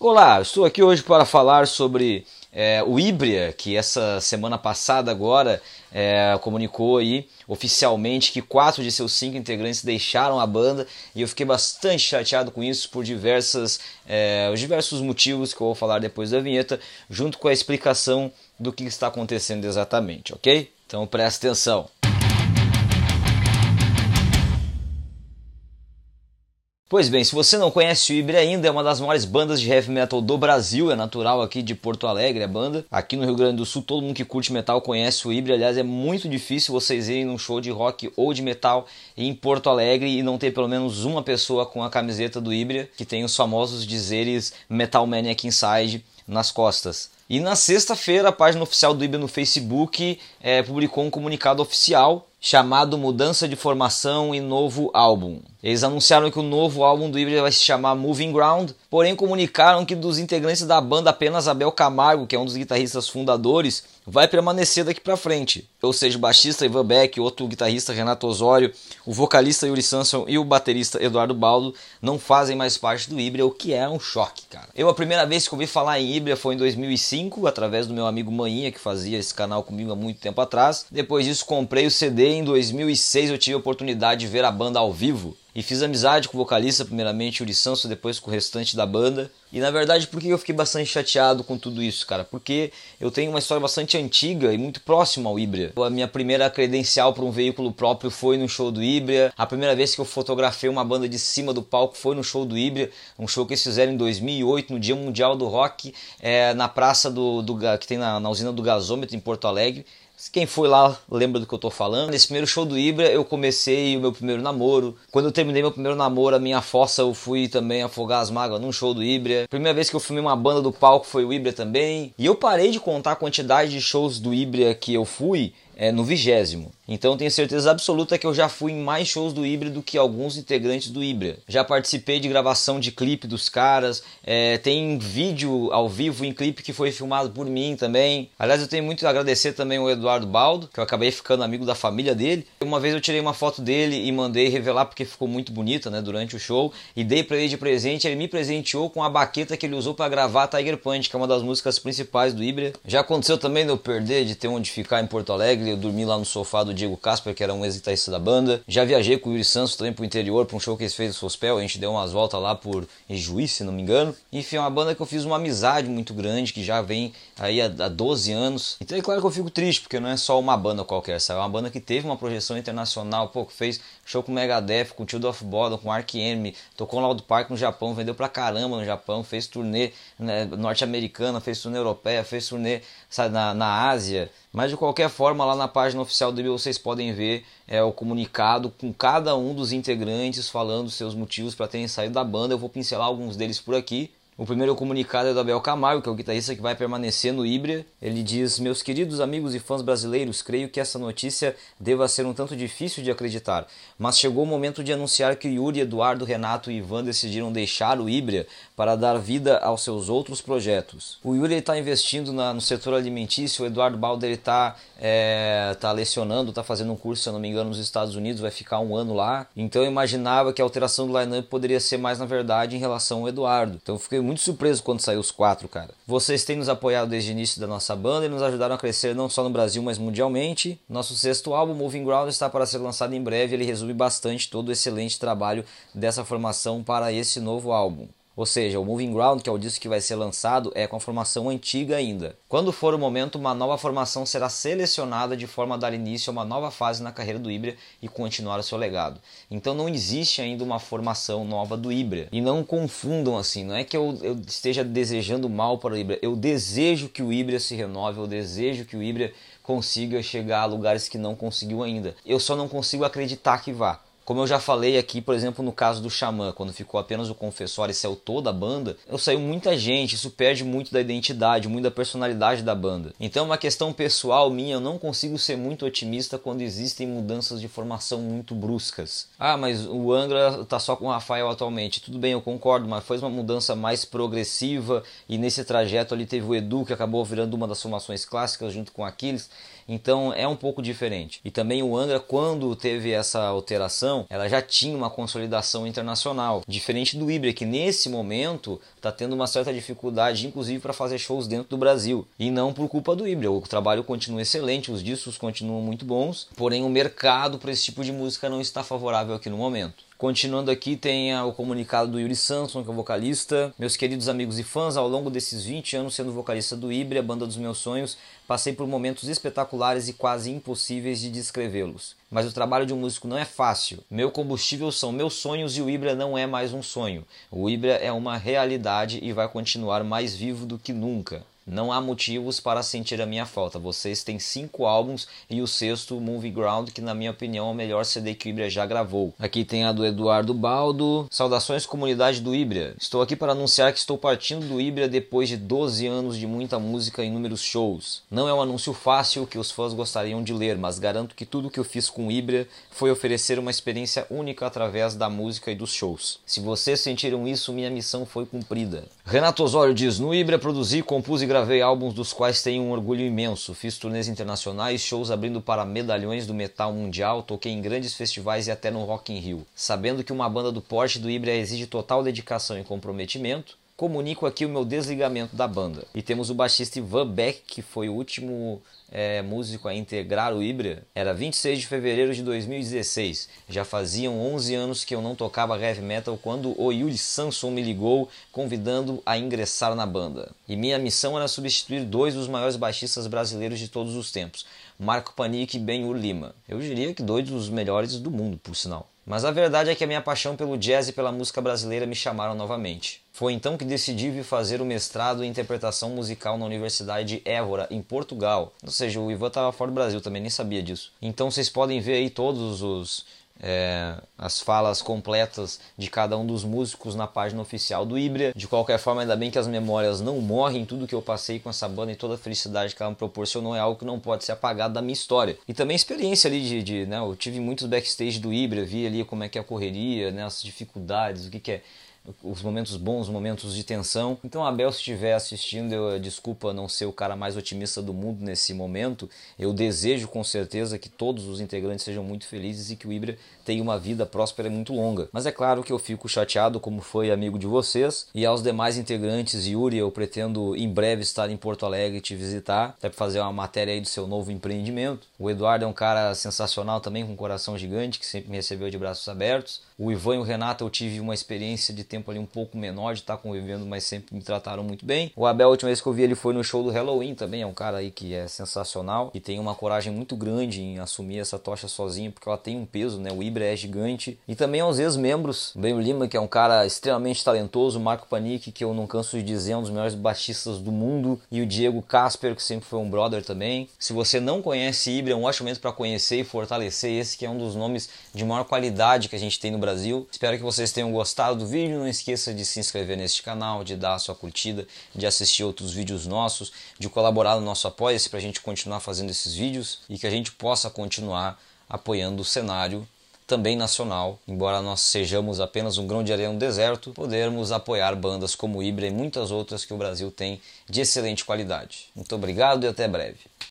Olá, estou aqui hoje para falar sobre é, o Ibria, que essa semana passada agora é, comunicou aí oficialmente que quatro de seus cinco integrantes deixaram a banda e eu fiquei bastante chateado com isso por diversas, é, diversos motivos que eu vou falar depois da vinheta, junto com a explicação do que está acontecendo exatamente, ok? Então preste atenção. Pois bem, se você não conhece o Ibre ainda, é uma das maiores bandas de heavy metal do Brasil, é natural aqui de Porto Alegre a banda. Aqui no Rio Grande do Sul, todo mundo que curte metal conhece o Ibre, aliás, é muito difícil vocês irem num show de rock ou de metal em Porto Alegre e não ter pelo menos uma pessoa com a camiseta do Ibre, que tem os famosos dizeres Metal Maniac Inside nas costas. E na sexta-feira, a página oficial do Ibre no Facebook é, publicou um comunicado oficial chamado Mudança de Formação e Novo Álbum. Eles anunciaram que o novo álbum do Hybrid vai se chamar Moving Ground, porém comunicaram que dos integrantes da banda apenas Abel Camargo, que é um dos guitarristas fundadores, vai permanecer daqui para frente. Ou seja, o baixista Ivan Beck, outro guitarrista Renato Osório, o vocalista Yuri Sanson e o baterista Eduardo Baldo não fazem mais parte do Hybrid, o que é um choque, cara. Eu a primeira vez que ouvi falar em Hybrid foi em 2005, através do meu amigo Maninha, que fazia esse canal comigo há muito tempo atrás. Depois disso comprei o CD em 2006 eu tive a oportunidade de ver a banda ao vivo e fiz amizade com o vocalista, primeiramente o Sanso, depois com o restante da banda. E na verdade, por que eu fiquei bastante chateado com tudo isso, cara? Porque eu tenho uma história bastante antiga e muito próxima ao Ibria. A minha primeira credencial para um veículo próprio foi no show do Ibria. A primeira vez que eu fotografei uma banda de cima do palco foi no show do Ibria, um show que eles fizeram em 2008, no Dia Mundial do Rock, é, na praça do, do que tem na, na usina do gasômetro em Porto Alegre. Quem foi lá lembra do que eu tô falando. Nesse primeiro show do Ibra eu comecei o meu primeiro namoro. Quando eu terminei meu primeiro namoro, a minha fossa eu fui também afogar as mágoas num show do Ibra. Primeira vez que eu filmei uma banda do palco foi o Ibra também. E eu parei de contar a quantidade de shows do Ibra que eu fui é, no vigésimo. Então tenho certeza absoluta que eu já fui em mais shows do Ibra do que alguns integrantes do Ibra. Já participei de gravação de clipe dos caras, é, tem vídeo ao vivo em clipe que foi filmado por mim também. Aliás, eu tenho muito a agradecer também o Eduardo Baldo, que eu acabei ficando amigo da família dele. Uma vez eu tirei uma foto dele e mandei revelar porque ficou muito bonita, né, durante o show e dei para ele de presente. Ele me presenteou com a baqueta que ele usou para gravar Tiger Punch, que é uma das músicas principais do Ibra. Já aconteceu também de eu perder de ter onde ficar em Porto Alegre, eu dormi lá no sofá do Diego Casper, que era um ex-guitarrista da banda. Já viajei com o Yuri Santos também pro interior, pra um show que eles fez no Sospel, a gente deu umas voltas lá por Juiz, se não me engano. Enfim, é uma banda que eu fiz uma amizade muito grande, que já vem aí há, há 12 anos. Então é claro que eu fico triste, porque não é só uma banda qualquer, sabe? É uma banda que teve uma projeção internacional, pô, que fez show com Megadeth, com Tildo of Bottom, com Ark Enemy, tocou lá do Parque no Japão, vendeu pra caramba no Japão, fez turnê né, norte-americana, fez turnê europeia, fez turnê sabe, na, na Ásia. Mas de qualquer forma, lá na página oficial do IBU vocês podem ver é, o comunicado com cada um dos integrantes falando seus motivos para terem saído da banda. Eu vou pincelar alguns deles por aqui. O primeiro comunicado é do Abel Camargo, que é o guitarrista que vai permanecer no Ibria. Ele diz: Meus queridos amigos e fãs brasileiros, creio que essa notícia deva ser um tanto difícil de acreditar, mas chegou o momento de anunciar que Yuri, Eduardo, Renato e Ivan decidiram deixar o Ibria para dar vida aos seus outros projetos. O Yuri está investindo na, no setor alimentício, o Eduardo Balder está é, tá lecionando, está fazendo um curso, se eu não me engano, nos Estados Unidos, vai ficar um ano lá. Então eu imaginava que a alteração do line-up poderia ser mais, na verdade, em relação ao Eduardo. Então eu fiquei muito surpreso quando saiu os quatro, cara. Vocês têm nos apoiado desde o início da nossa banda e nos ajudaram a crescer não só no Brasil, mas mundialmente. Nosso sexto álbum, Moving Ground, está para ser lançado em breve. Ele resume bastante todo o excelente trabalho dessa formação para esse novo álbum. Ou seja, o Moving Ground, que é o disco que vai ser lançado, é com a formação antiga ainda. Quando for o momento, uma nova formação será selecionada de forma a dar início a uma nova fase na carreira do Ibra e continuar o seu legado. Então não existe ainda uma formação nova do Ibra. E não confundam assim, não é que eu, eu esteja desejando mal para o Ibra, eu desejo que o Ibra se renove, eu desejo que o Ibra consiga chegar a lugares que não conseguiu ainda. Eu só não consigo acreditar que vá. Como eu já falei aqui, por exemplo, no caso do Xamã, quando ficou apenas o confessor e saiu toda a banda, saiu muita gente, isso perde muito da identidade, muito da personalidade da banda. Então, é uma questão pessoal minha, eu não consigo ser muito otimista quando existem mudanças de formação muito bruscas. Ah, mas o Angra tá só com o Rafael atualmente. Tudo bem, eu concordo, mas foi uma mudança mais progressiva e nesse trajeto ali teve o Edu, que acabou virando uma das formações clássicas junto com Aquiles. Então, é um pouco diferente. E também o Angra, quando teve essa alteração, então, ela já tinha uma consolidação internacional. Diferente do ibre que nesse momento está tendo uma certa dificuldade, inclusive para fazer shows dentro do Brasil. E não por culpa do ibre O trabalho continua excelente, os discos continuam muito bons, porém o mercado para esse tipo de música não está favorável aqui no momento. Continuando aqui, tem o comunicado do Yuri Samson, que é o vocalista. Meus queridos amigos e fãs, ao longo desses 20 anos sendo vocalista do Ibre, a banda dos meus sonhos, passei por momentos espetaculares e quase impossíveis de descrevê-los. Mas o trabalho de um músico não é fácil. Meu combustível são meus sonhos e o Ibra não é mais um sonho. O Ibra é uma realidade e vai continuar mais vivo do que nunca. Não há motivos para sentir a minha falta. Vocês têm cinco álbuns e o sexto, Movie Ground, que na minha opinião é o melhor CD que o Ibra já gravou. Aqui tem a do Eduardo Baldo. Saudações comunidade do Ibra. Estou aqui para anunciar que estou partindo do Ibra depois de 12 anos de muita música e inúmeros shows. Não é um anúncio fácil que os fãs gostariam de ler, mas garanto que tudo que eu fiz com o Ibra foi oferecer uma experiência única através da música e dos shows. Se vocês sentiram isso, minha missão foi cumprida. Renato Osório diz: No Ibra produzi, compus e gravei gravei álbuns dos quais tenho um orgulho imenso. Fiz turnês internacionais, shows abrindo para medalhões do metal mundial, toquei em grandes festivais e até no Rock in Rio. Sabendo que uma banda do porte do Ibra exige total dedicação e comprometimento, comunico aqui o meu desligamento da banda. E temos o baixista Ivan Beck, que foi o último é, músico a integrar o Ibra. Era 26 de fevereiro de 2016. Já faziam 11 anos que eu não tocava heavy metal quando o Yuri Samson me ligou convidando a ingressar na banda. E minha missão era substituir dois dos maiores baixistas brasileiros de todos os tempos, Marco Panic e Ur Lima. Eu diria que dois dos melhores do mundo, por sinal. Mas a verdade é que a minha paixão pelo jazz e pela música brasileira me chamaram novamente. Foi então que decidi vir fazer o mestrado em interpretação musical na Universidade de Évora, em Portugal. Ou seja, o Ivan estava fora do Brasil também, nem sabia disso. Então vocês podem ver aí todos os é, as falas completas de cada um dos músicos na página oficial do Ibria. De qualquer forma, ainda bem que as memórias não morrem, tudo que eu passei com essa banda e toda a felicidade que ela me proporcionou é algo que não pode ser apagado da minha história. E também experiência ali de, de né, eu tive muitos backstage do Ibria, vi ali como é que é a correria, né, as dificuldades, o que, que é os momentos bons, os momentos de tensão. Então, Abel, se estiver assistindo, eu, eh, desculpa não ser o cara mais otimista do mundo nesse momento. Eu desejo com certeza que todos os integrantes sejam muito felizes e que o Ibra tenha uma vida próspera e muito longa. Mas é claro que eu fico chateado, como foi amigo de vocês, e aos demais integrantes, Yuri, eu pretendo em breve estar em Porto Alegre te visitar, até para fazer uma matéria aí do seu novo empreendimento. O Eduardo é um cara sensacional também, com um coração gigante, que sempre me recebeu de braços abertos. O Ivan e o Renato eu tive uma experiência de tempo ali um pouco menor de estar tá convivendo, mas sempre me trataram muito bem. O Abel, a última vez que eu vi ele foi no show do Halloween também, é um cara aí que é sensacional e tem uma coragem muito grande em assumir essa tocha sozinho, porque ela tem um peso, né? O Ibra é gigante. E também aos ex-membros, Ben Lima, que é um cara extremamente talentoso, o Marco Panic, que eu não canso de dizer, é um dos melhores baixistas do mundo, e o Diego Casper, que sempre foi um brother também. Se você não conhece Ibra, é um ótimo momento para conhecer e fortalecer esse que é um dos nomes de maior qualidade que a gente tem no Brasil Brasil. Espero que vocês tenham gostado do vídeo. Não esqueça de se inscrever neste canal, de dar a sua curtida, de assistir outros vídeos nossos, de colaborar no nosso apoia-se para a gente continuar fazendo esses vídeos e que a gente possa continuar apoiando o cenário também nacional, embora nós sejamos apenas um grão de areia no deserto, podermos apoiar bandas como Ibra e muitas outras que o Brasil tem de excelente qualidade. Muito obrigado e até breve.